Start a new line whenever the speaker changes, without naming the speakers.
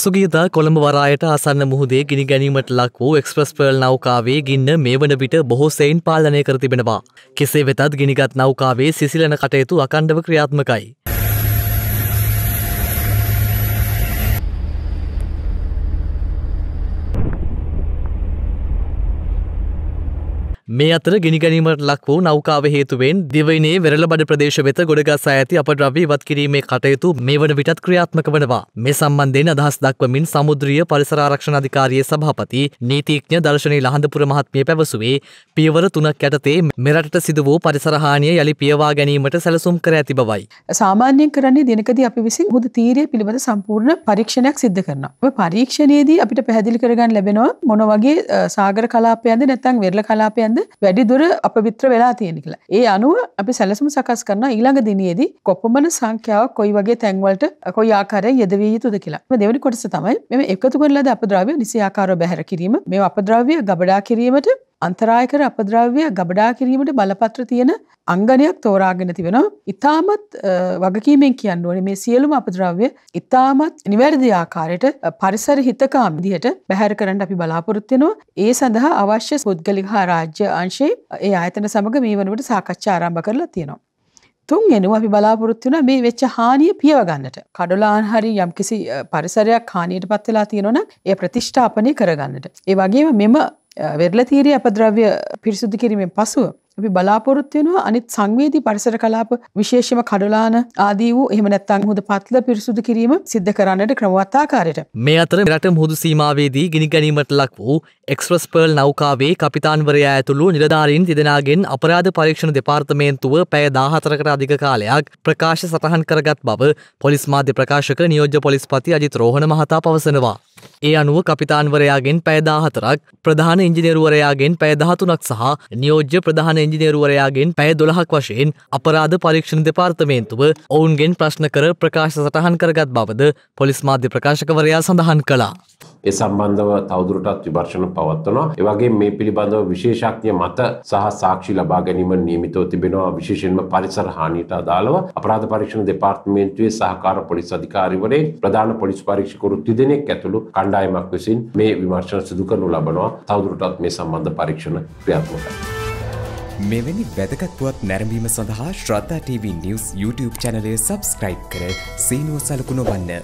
පසුගියදා කොළඹ වරායට අසන්න මුහදේ ගිනි ගැනීමට ලක් වූ එක්ස්ප්‍රස් පර්ල් නෞකාවේ ගින්න මේ වන විට බොහෝසයින් පාලනය කර තිබෙනවා. කෙසේ වෙතත් ගිනිගත් නෞකාවේ සිසිලන කටයුතු අකණ්ඩව ක්‍රියාත්මකයි. මේ අතර ගිනිගැනීමට ලක් වූ නෞකාව හේතුවෙන් දිවයිනේ වෙරළ බඩ ප්‍රදේශ වෙත ගොඩගසා ඇති අපද්‍රව්‍ය ඉවත් කිරීමේ කටයුතු මේ වන විටත් ක්‍රියාත්මක වනවා. මේ සම්බන්ධයෙන් අදහස් දක්වමින් සමුද්‍රීය පරිසරාරක්ෂණ අධිකාරියේ සභාපති නීතිඥ දර්ශනී ලහඳපුර මහත්මිය පැවසුවේ පියවර තුනක් යටතේ මෙරටට සිදු වූ පරිසරහානිය යළි පියවා ගැනීමට සැලසුම් කර ඇති බවයි.
සාමාන්‍යයෙන් කරන්නේ දිනකදී අපි විසින් හුදු තීරය පිළිබඳ සම්පූර්ණ පරීක්ෂණයක් සිද්ධ කරනවා. ඔය පරීක්ෂණයේදී අපිට පැහැදිලි කරගන්න ලැබෙනවා මොන වගේ සාගර කලාපයන්ද නැත්නම් වෙරළ කලාපයන්ද වැඩිදුර අප විත්‍ර වෙලා තියෙන කියලා. ඒ අනුව අපි සැලසුම් සකස් කරන ඊළඟ දිනයේදී කොපමණ සංඛ්‍යාවක් කොයි වගේ තැන්වලට කොයි ආකාරයෙන් යෙදවිය යුතුද කියලා. මේ දෙවෙනි කොටස තමයි මේ එකතු කරලාද අපද්‍රව්‍ය නිසි ආකාරව බැහැර කිරීම. මේ අපද්‍රව්‍ය ගබඩා කිරීමට අන්තරායකර අපද්‍රව්‍ය ගබඩා කිරීමට බලපත්‍ර තියෙන අංගනයක් තෝරාගෙන තිබෙනවා. ඉතාමත් වගකීමෙන් කියන්න ඕනේ මේ සියලුම අපද්‍රව්‍ය ඉතාමත් නිවැරදි ආකාරයට පරිසර හිතකාම් විදිහට බැහැර කරන්න අපි බලාපොරොත්තු වෙනවා. ඒ සඳහා අවශ්‍ය පුද්ගලික හා රාජ්‍ය අංශේ ඒ ආයතන සමග මේ වනකොට සාකච්ඡා ආරම්භ කරලා තියෙනවා. තුන්ගෙනුව අපි බලාපොරොත්තු වන මේ වෙච්ච හානිය පියව ගන්නට කඩුලාන් හරි යම්කිසි පරිසරයක් හානියට පත් වෙලා තියෙනවනම් ඒ ප්‍රතිෂ්ඨාපනය කරගන්නට. ඒ වගේම මෙම වෙරල තීරී අපද්‍රව්‍ය පිරිසුදු කිරීමෙන් පසුව අපි බලාපොරොත්තු වෙනවා අනිත් සංවේදී පරිසර කලාප විශේෂම කඩලාන ආදී වූ එහෙම නැත්නම් හොද පත්ල පිරිසුදු කිරීම සිද්ධ කරන්නට ක්‍රමවත් ආකාරයට
මේ අතර රට මුහුදු සීමාවේදී ගිනි ගැනීමට ලක් වූ එක්ස්ප්‍රස් පර්ල් නෞකාවේ කපිතාන්වරයා ඇතුළු නිලධාරීන් දෙදෙනාගෙන් අපරාධ පරීක්ෂණ දෙපාර්තමේන්තුව පැය 14කට අධික කාලයක් ප්‍රකාශ සටහන් කරගත් බව පොලිස් මාධ්‍ය ප්‍රකාශක නියෝජ්‍ය පොලිස්පති අජිත් රෝහණ මහතා පවසනවා ඒ අනුව කපිතාන්වරයාගෙන් පැයදාහතරක් ප්‍රධාන ඉංජිනේරුවරයාගෙන් පැයදහතුනක් සහ නියෝජ්‍ය ප්‍රධාන ඉංජිනේරුවරයාගෙන් පැය දොළහක් වශයෙන් අපරාධ පරීක්ෂණ දෙපාර්තමේන්තුව ඔවුන්ගෙන් ප්‍රශ්න කර ප්‍රකාශ සටහන් කරගත් බවද පොලිස් මාධ්‍ය
ප්‍රකාශකවරයා සඳහන් කළා. ඒ සම්බන්ධව තවදුරටත් විමර්ශන පවත්වනවා. ඒ වගේම මේ පිළිබඳව විශේෂඥ මත සහ සාක්ෂි ලබා ගැනීම නියමිතව තිබෙනවා විශේෂයෙන්ම පරිසර හානියට අදාළව අපරාධ පරීක්ෂණ දෙපාර්තමේන්තුවේ සහකාර පොලිස් අධිකාරිවරයෙක් ප්‍රධාන පොලිස් පරීක්ෂකවරු තිදෙනෙක් ඇතුළු කණ්ඩායමක් විසින් මේ විමර්ශන සිදු කරනු ලබනවා. තවදුරටත් මේ සම්බන්ධ පරීක්ෂණ ක්‍රියාත්මකයි.
මෙවැනි වැදගත්වත් නැරඹීම සඳහා ශ්‍රද්ධා TV
නිවස් YouTube චැනලය සබස්ක්‍රයිබ් කර සීනුව සලකුණ වන්න.